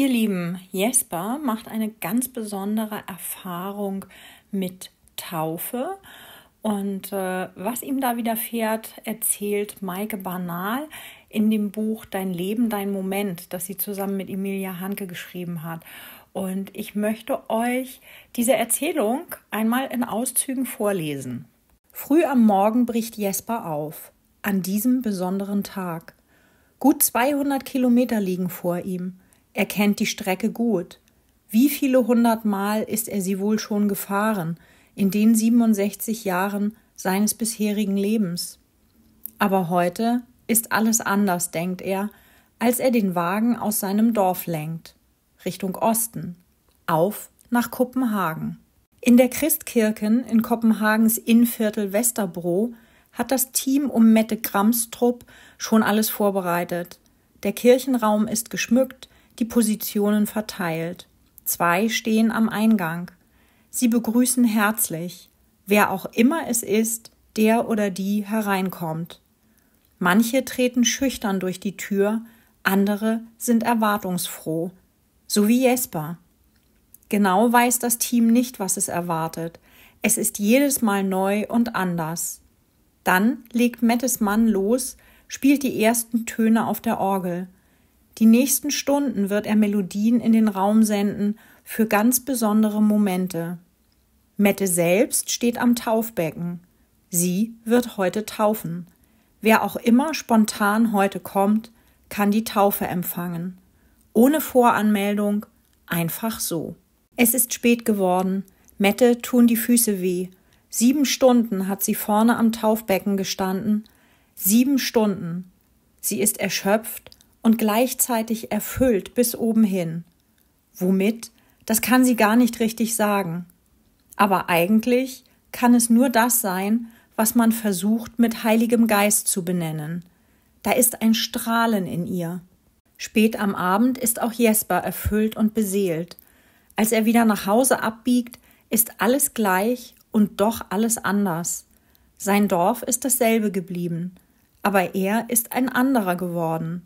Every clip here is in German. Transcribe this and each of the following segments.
Ihr Lieben, Jesper macht eine ganz besondere Erfahrung mit Taufe. Und äh, was ihm da widerfährt, erzählt Maike Banal in dem Buch Dein Leben, dein Moment, das sie zusammen mit Emilia Hanke geschrieben hat. Und ich möchte euch diese Erzählung einmal in Auszügen vorlesen. Früh am Morgen bricht Jesper auf, an diesem besonderen Tag. Gut 200 Kilometer liegen vor ihm. Er kennt die Strecke gut. Wie viele hundertmal ist er sie wohl schon gefahren, in den 67 Jahren seines bisherigen Lebens? Aber heute ist alles anders, denkt er, als er den Wagen aus seinem Dorf lenkt, Richtung Osten, auf nach Kopenhagen. In der Christkirchen in Kopenhagens Innviertel Westerbro hat das Team um Mette Gramstrup schon alles vorbereitet. Der Kirchenraum ist geschmückt, die Positionen verteilt. Zwei stehen am Eingang. Sie begrüßen herzlich, wer auch immer es ist, der oder die hereinkommt. Manche treten schüchtern durch die Tür, andere sind erwartungsfroh, so wie Jesper. Genau weiß das Team nicht, was es erwartet. Es ist jedes Mal neu und anders. Dann legt Mettes Mann los, spielt die ersten Töne auf der Orgel. Die nächsten Stunden wird er Melodien in den Raum senden für ganz besondere Momente. Mette selbst steht am Taufbecken. Sie wird heute taufen. Wer auch immer spontan heute kommt, kann die Taufe empfangen. Ohne Voranmeldung, einfach so. Es ist spät geworden. Mette tun die Füße weh. Sieben Stunden hat sie vorne am Taufbecken gestanden. Sieben Stunden. Sie ist erschöpft und gleichzeitig erfüllt bis oben hin. Womit? Das kann sie gar nicht richtig sagen. Aber eigentlich kann es nur das sein, was man versucht mit Heiligem Geist zu benennen. Da ist ein Strahlen in ihr. Spät am Abend ist auch Jesper erfüllt und beseelt. Als er wieder nach Hause abbiegt, ist alles gleich und doch alles anders. Sein Dorf ist dasselbe geblieben, aber er ist ein anderer geworden.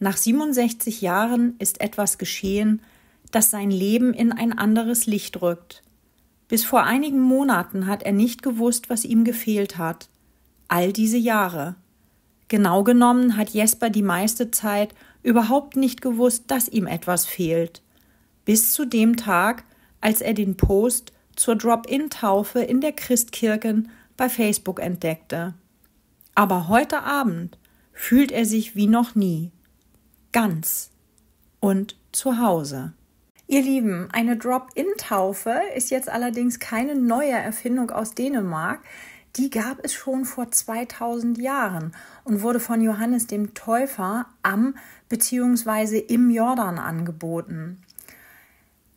Nach 67 Jahren ist etwas geschehen, das sein Leben in ein anderes Licht rückt. Bis vor einigen Monaten hat er nicht gewusst, was ihm gefehlt hat. All diese Jahre. Genau genommen hat Jesper die meiste Zeit überhaupt nicht gewusst, dass ihm etwas fehlt. Bis zu dem Tag, als er den Post zur Drop-in-Taufe in der Christkirchen bei Facebook entdeckte. Aber heute Abend fühlt er sich wie noch nie ganz und zu Hause. Ihr Lieben, eine Drop-in-Taufe ist jetzt allerdings keine neue Erfindung aus Dänemark. Die gab es schon vor 2000 Jahren und wurde von Johannes dem Täufer am bzw. im Jordan angeboten.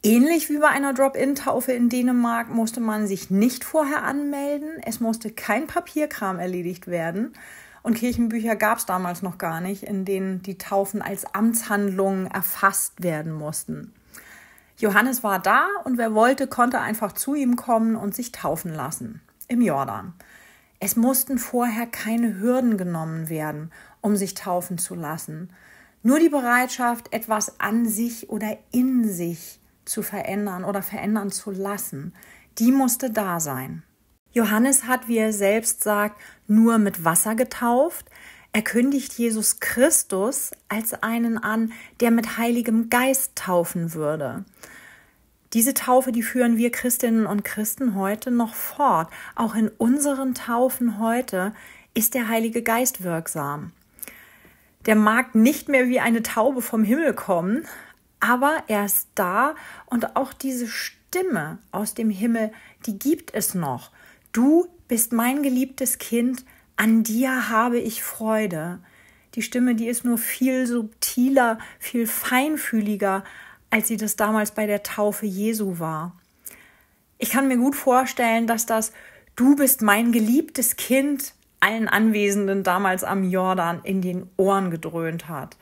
Ähnlich wie bei einer Drop-in-Taufe in Dänemark musste man sich nicht vorher anmelden, es musste kein Papierkram erledigt werden. Und Kirchenbücher gab es damals noch gar nicht, in denen die Taufen als Amtshandlungen erfasst werden mussten. Johannes war da und wer wollte, konnte einfach zu ihm kommen und sich taufen lassen. Im Jordan. Es mussten vorher keine Hürden genommen werden, um sich taufen zu lassen. Nur die Bereitschaft, etwas an sich oder in sich zu verändern oder verändern zu lassen, die musste da sein. Johannes hat, wie er selbst sagt, nur mit Wasser getauft. Er kündigt Jesus Christus als einen an, der mit Heiligem Geist taufen würde. Diese Taufe, die führen wir Christinnen und Christen heute noch fort. Auch in unseren Taufen heute ist der Heilige Geist wirksam. Der mag nicht mehr wie eine Taube vom Himmel kommen, aber er ist da und auch diese Stimme aus dem Himmel, die gibt es noch. Du bist mein geliebtes Kind, an dir habe ich Freude. Die Stimme, die ist nur viel subtiler, viel feinfühliger, als sie das damals bei der Taufe Jesu war. Ich kann mir gut vorstellen, dass das Du bist mein geliebtes Kind allen Anwesenden damals am Jordan in den Ohren gedröhnt hat.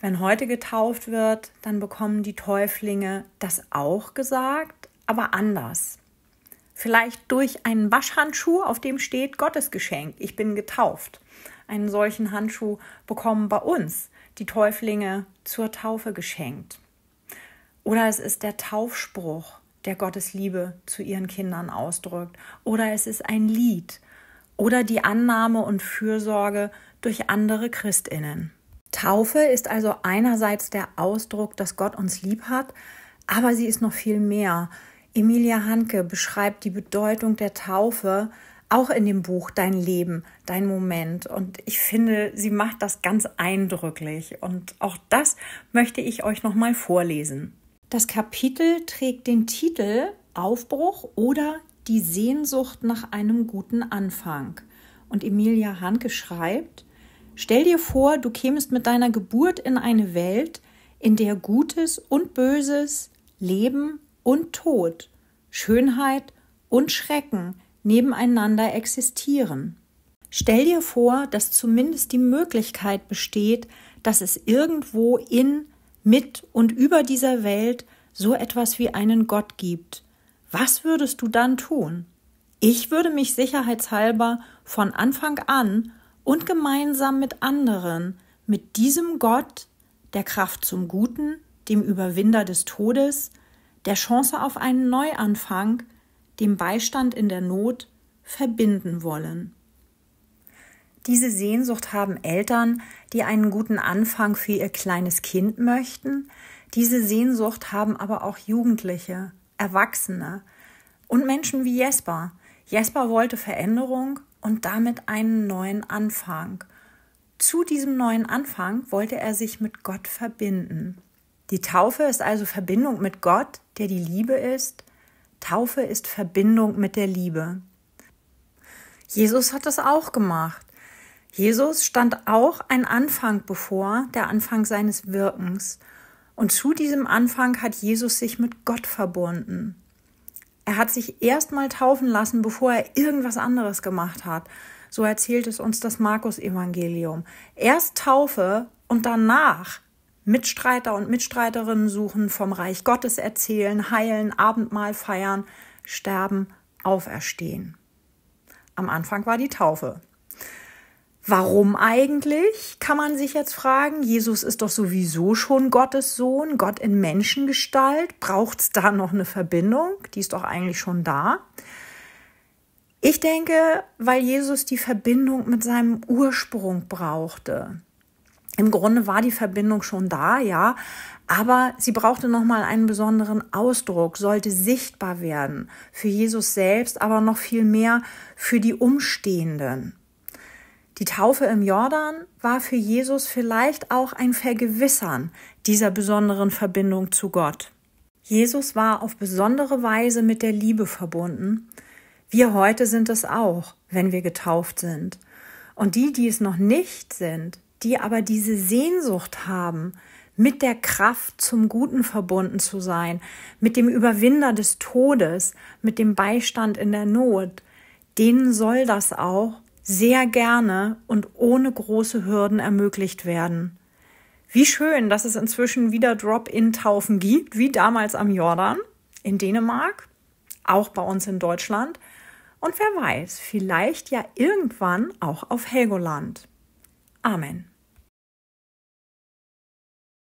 Wenn heute getauft wird, dann bekommen die Täuflinge das auch gesagt, aber anders. Vielleicht durch einen Waschhandschuh, auf dem steht Gottesgeschenk, ich bin getauft. Einen solchen Handschuh bekommen bei uns die Täuflinge zur Taufe geschenkt. Oder es ist der Taufspruch, der Gottes Liebe zu ihren Kindern ausdrückt. Oder es ist ein Lied. Oder die Annahme und Fürsorge durch andere Christinnen. Taufe ist also einerseits der Ausdruck, dass Gott uns lieb hat, aber sie ist noch viel mehr. Emilia Hanke beschreibt die Bedeutung der Taufe auch in dem Buch Dein Leben, dein Moment. Und ich finde, sie macht das ganz eindrücklich. Und auch das möchte ich euch nochmal vorlesen. Das Kapitel trägt den Titel Aufbruch oder die Sehnsucht nach einem guten Anfang. Und Emilia Hanke schreibt, Stell dir vor, du kämest mit deiner Geburt in eine Welt, in der Gutes und Böses, Leben und Tod, Schönheit und Schrecken nebeneinander existieren. Stell dir vor, dass zumindest die Möglichkeit besteht, dass es irgendwo in, mit und über dieser Welt so etwas wie einen Gott gibt. Was würdest du dann tun? Ich würde mich sicherheitshalber von Anfang an und gemeinsam mit anderen, mit diesem Gott, der Kraft zum Guten, dem Überwinder des Todes, der Chance auf einen Neuanfang, dem Beistand in der Not verbinden wollen. Diese Sehnsucht haben Eltern, die einen guten Anfang für ihr kleines Kind möchten. Diese Sehnsucht haben aber auch Jugendliche, Erwachsene und Menschen wie Jesper. Jesper wollte Veränderung und damit einen neuen Anfang. Zu diesem neuen Anfang wollte er sich mit Gott verbinden. Die Taufe ist also Verbindung mit Gott, der die Liebe ist. Taufe ist Verbindung mit der Liebe. Jesus hat das auch gemacht. Jesus stand auch ein Anfang bevor, der Anfang seines Wirkens. Und zu diesem Anfang hat Jesus sich mit Gott verbunden. Er hat sich erst mal taufen lassen, bevor er irgendwas anderes gemacht hat. So erzählt es uns das Markus Evangelium. Erst Taufe und danach Mitstreiter und Mitstreiterinnen suchen, vom Reich Gottes erzählen, heilen, Abendmahl feiern, sterben, auferstehen. Am Anfang war die Taufe. Warum eigentlich, kann man sich jetzt fragen. Jesus ist doch sowieso schon Gottes Sohn, Gott in Menschengestalt. Braucht es da noch eine Verbindung? Die ist doch eigentlich schon da. Ich denke, weil Jesus die Verbindung mit seinem Ursprung brauchte im Grunde war die Verbindung schon da, ja, aber sie brauchte noch mal einen besonderen Ausdruck, sollte sichtbar werden für Jesus selbst, aber noch viel mehr für die Umstehenden. Die Taufe im Jordan war für Jesus vielleicht auch ein Vergewissern dieser besonderen Verbindung zu Gott. Jesus war auf besondere Weise mit der Liebe verbunden. Wir heute sind es auch, wenn wir getauft sind. Und die, die es noch nicht sind, die aber diese Sehnsucht haben, mit der Kraft zum Guten verbunden zu sein, mit dem Überwinder des Todes, mit dem Beistand in der Not, denen soll das auch sehr gerne und ohne große Hürden ermöglicht werden. Wie schön, dass es inzwischen wieder Drop-in-Taufen gibt, wie damals am Jordan, in Dänemark, auch bei uns in Deutschland und wer weiß, vielleicht ja irgendwann auch auf Helgoland. Amen.